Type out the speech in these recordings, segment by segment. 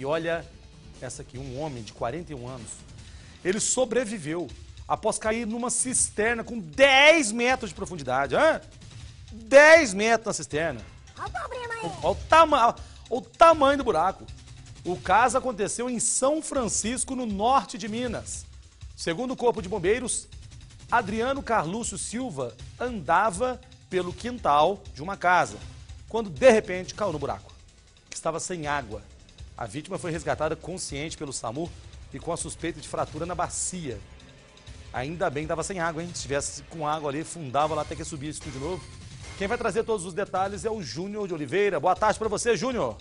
E olha essa aqui, um homem de 41 anos. Ele sobreviveu após cair numa cisterna com 10 metros de profundidade. Hã? 10 metros na cisterna. Olha o problema aí. Olha o, tama o tamanho do buraco. O caso aconteceu em São Francisco, no norte de Minas. Segundo o Corpo de Bombeiros, Adriano Carlúcio Silva andava pelo quintal de uma casa, quando de repente caiu no buraco, que estava sem água. A vítima foi resgatada consciente pelo SAMU e com a suspeita de fratura na bacia. Ainda bem que estava sem água, hein? Se tivesse com água ali, fundava lá até que subia tudo de novo. Quem vai trazer todos os detalhes é o Júnior de Oliveira. Boa tarde para você, Júnior.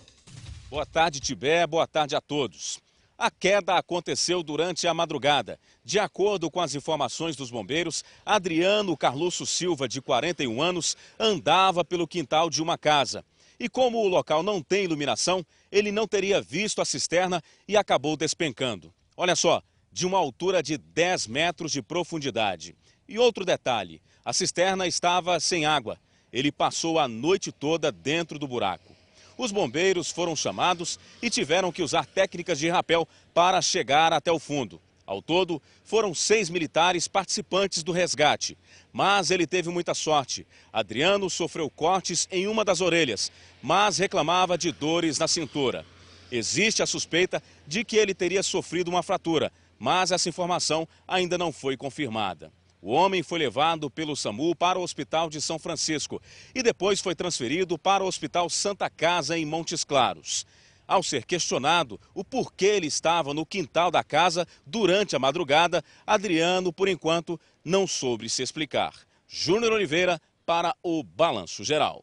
Boa tarde, Tibé. Boa tarde a todos. A queda aconteceu durante a madrugada. De acordo com as informações dos bombeiros, Adriano Carlosso Silva, de 41 anos, andava pelo quintal de uma casa. E como o local não tem iluminação, ele não teria visto a cisterna e acabou despencando. Olha só, de uma altura de 10 metros de profundidade. E outro detalhe: a cisterna estava sem água. Ele passou a noite toda dentro do buraco. Os bombeiros foram chamados e tiveram que usar técnicas de rapel para chegar até o fundo. Ao todo, foram seis militares participantes do resgate. Mas ele teve muita sorte. Adriano sofreu cortes em uma das orelhas, mas reclamava de dores na cintura. Existe a suspeita de que ele teria sofrido uma fratura, mas essa informação ainda não foi confirmada. O homem foi levado pelo SAMU para o Hospital de São Francisco e depois foi transferido para o Hospital Santa Casa, em Montes Claros. Ao ser questionado o porquê ele estava no quintal da casa durante a madrugada, Adriano, por enquanto, não soube se explicar. Júnior Oliveira para o Balanço Geral.